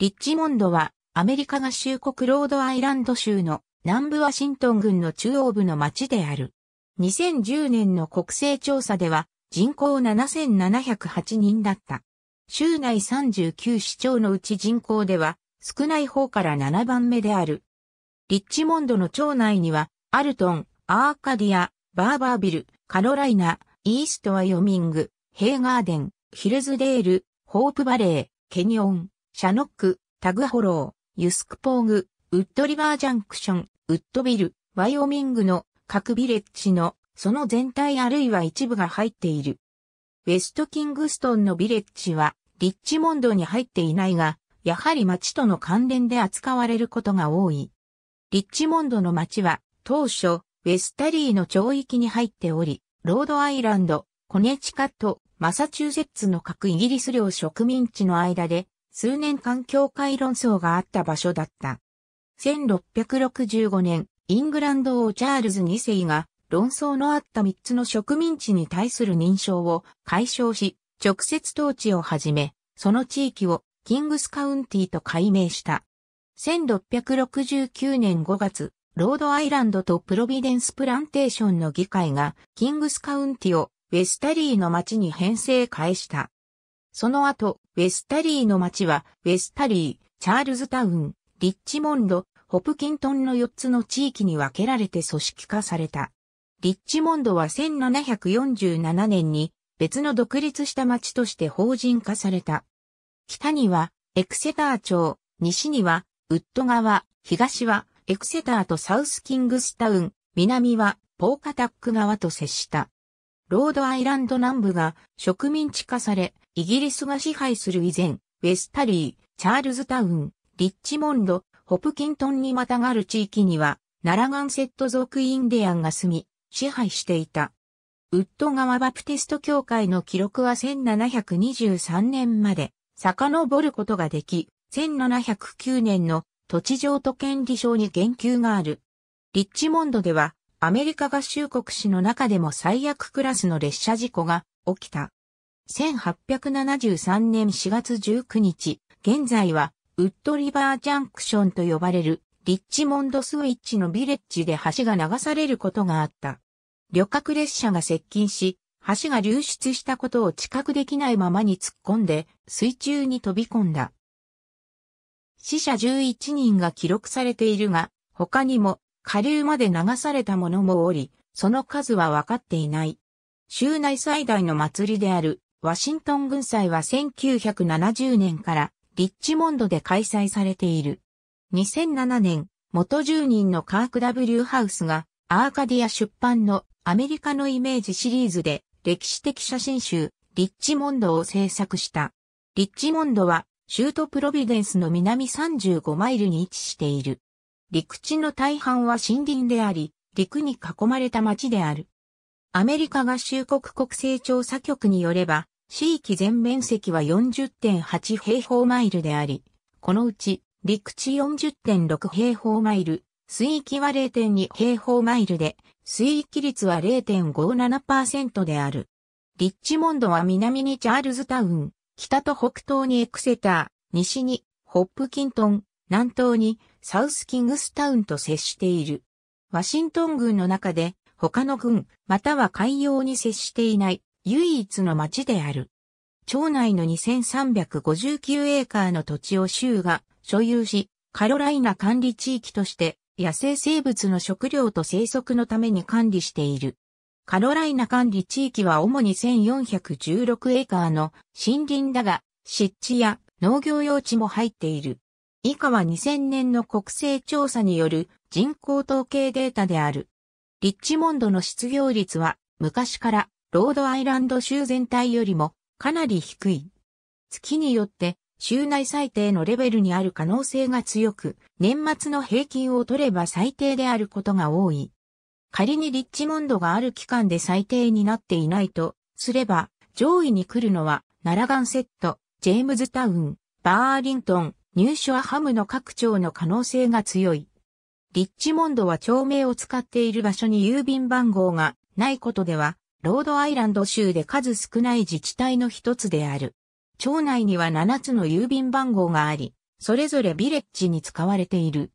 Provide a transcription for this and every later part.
リッチモンドは、アメリカ合衆国ロードアイランド州の南部ワシントン郡の中央部の町である。2010年の国勢調査では、人口7708人だった。州内39市町のうち人口では、少ない方から7番目である。リッチモンドの町内には、アルトン、アーカディア、バーバービル、カロライナ、イーストワイオミング、ヘイガーデン、ヒルズデール、ホープバレー、ケニオン、シャノック、タグホロー、ユスクポーグ、ウッドリバージャンクション、ウッドビル、ワイオミングの各ビレッジのその全体あるいは一部が入っている。ウェストキングストンのビレッジはリッチモンドに入っていないが、やはり町との関連で扱われることが多い。リッチモンドの町は当初ウェスタリーの町域に入っており、ロードアイランド、コネチカット、マサチューセッツの各イギリス領植民地の間で数年間境界論争があった場所だった。1665年、イングランド王チャールズ2世が論争のあった3つの植民地に対する認証を解消し、直接統治を始め、その地域をキングスカウンティと改名した。1669年5月、ロードアイランドとプロビデンスプランテーションの議会がキングスカウンティをウェスタリーの町に編成返した。その後、ウェスタリーの町は、ウェスタリー、チャールズタウン、リッチモンド、ホプキントンの4つの地域に分けられて組織化された。リッチモンドは1747年に別の独立した町として法人化された。北にはエクセター町、西にはウッド川、東はエクセターとサウスキングスタウン、南はポーカタック川と接した。ロードアイランド南部が植民地化され、イギリスが支配する以前、ウェスタリー、チャールズタウン、リッチモンド、ホプキントンにまたがる地域には、ナラガンセット族インディアンが住み、支配していた。ウッド川バプテスト教会の記録は1723年まで遡ることができ、1709年の土地譲渡権利証に言及がある。リッチモンドではアメリカ合衆国史の中でも最悪クラスの列車事故が起きた。1873年4月19日、現在はウッドリバージャンクションと呼ばれるリッチモンドスウィッチのビレッジで橋が流されることがあった。旅客列車が接近し、橋が流出したことを知覚できないままに突っ込んで水中に飛び込んだ。死者11人が記録されているが、他にも下流まで流されたものもおり、その数は分かっていない。州内最大の祭りである、ワシントン軍祭は1970年からリッチモンドで開催されている。2007年、元住人のカーク W ハウスがアーカディア出版のアメリカのイメージシリーズで歴史的写真集リッチモンドを制作した。リッチモンドは州都プロビデンスの南35マイルに位置している。陸地の大半は森林であり、陸に囲まれた町である。アメリカ合衆国国勢調査局によれば、地域全面積は40.8平方マイルであり、このうち陸地40.6平方マイル、水域は0.2平方マイルで、水域率は0.57%である。リッチモンドは南にチャールズタウン、北と北東にエクセター、西にホップキントン、南東にサウスキングスタウンと接している。ワシントン軍の中で他の軍または海洋に接していない唯一の町である。町内の2359エーカーの土地を州が所有し、カロライナ管理地域として野生生物の食料と生息のために管理している。カロライナ管理地域は主に1416エーカーの森林だが、湿地や農業用地も入っている。以下は2000年の国勢調査による人口統計データである。リッチモンドの失業率は昔からロードアイランド州全体よりもかなり低い。月によって州内最低のレベルにある可能性が強く、年末の平均を取れば最低であることが多い。仮にリッチモンドがある期間で最低になっていないとすれば、上位に来るのは、ナラガンセット、ジェームズタウン、バーリントン、ニューシアハムの各張の可能性が強い。リッチモンドは町名を使っている場所に郵便番号がないことでは、ロードアイランド州で数少ない自治体の一つである。町内には7つの郵便番号があり、それぞれビレッジに使われている。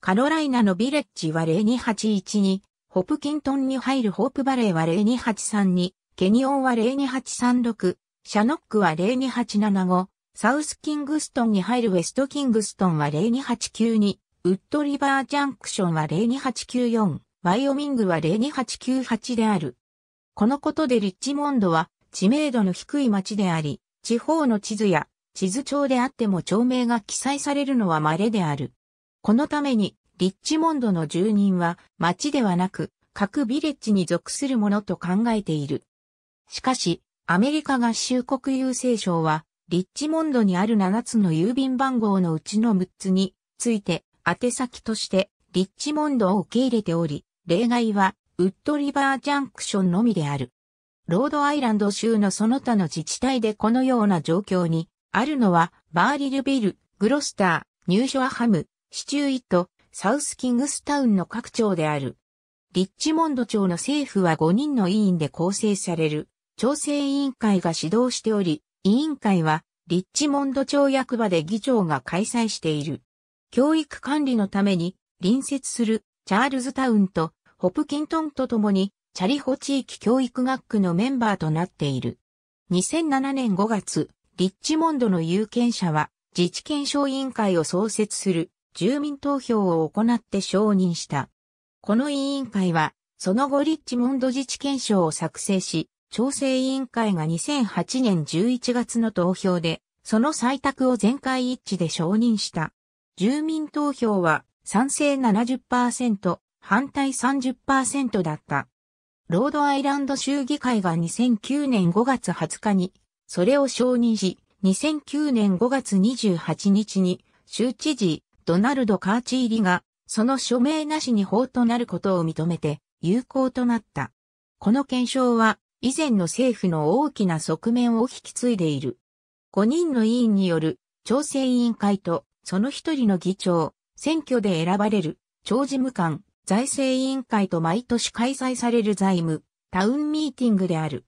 カロライナのビレッジは0281に、ホプキントンに入るホープバレーは0283に、ケニオンは0286、シャノックは02875、サウスキングストンに入るウェストキングストンは02892、ウッドリバージャンクションは02894、ワイオミングは02898である。このことでリッチモンドは知名度の低い町であり、地方の地図や地図帳であっても町名が記載されるのは稀である。このために、リッチモンドの住人は町ではなく、各ビレッジに属するものと考えている。しかし、アメリカ合衆国郵政省は、リッチモンドにある7つの郵便番号のうちの6つについて宛先としてリッチモンドを受け入れており、例外はウッドリバージャンクションのみである。ロードアイランド州のその他の自治体でこのような状況にあるのはバーリルビル、グロスター、ニューショアハム、シチューイット、サウスキングスタウンの各町である。リッチモンド町の政府は5人の委員で構成される調整委員会が指導しており、委員会は、リッチモンド町役場で議長が開催している。教育管理のために、隣接するチャールズタウンとホプキントンとともに、チャリホ地域教育学区のメンバーとなっている。2007年5月、リッチモンドの有権者は、自治憲証委員会を創設する住民投票を行って承認した。この委員会は、その後リッチモンド自治憲章を作成し、調整委員会が2008年11月の投票で、その採択を全会一致で承認した。住民投票は賛成70%、反対30%だった。ロードアイランド州議会が2009年5月20日に、それを承認し、2009年5月28日に、州知事、ドナルド・カーチ入りが、その署名なしに法となることを認めて、有効となった。この検証は、以前の政府の大きな側面を引き継いでいる。5人の委員による調整委員会と、その一人の議長、選挙で選ばれる、長事務官、財政委員会と毎年開催される財務、タウンミーティングである。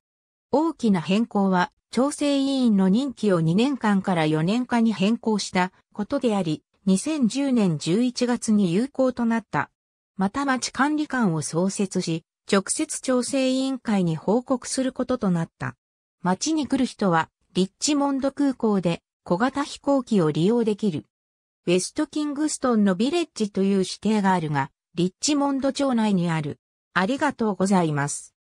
大きな変更は、調整委員の任期を2年間から4年間に変更したことであり、2010年11月に有効となった。また町管理官を創設し、直接調整委員会に報告することとなった。街に来る人は、リッチモンド空港で小型飛行機を利用できる。ウェストキングストンのビレッジという指定があるが、リッチモンド町内にある。ありがとうございます。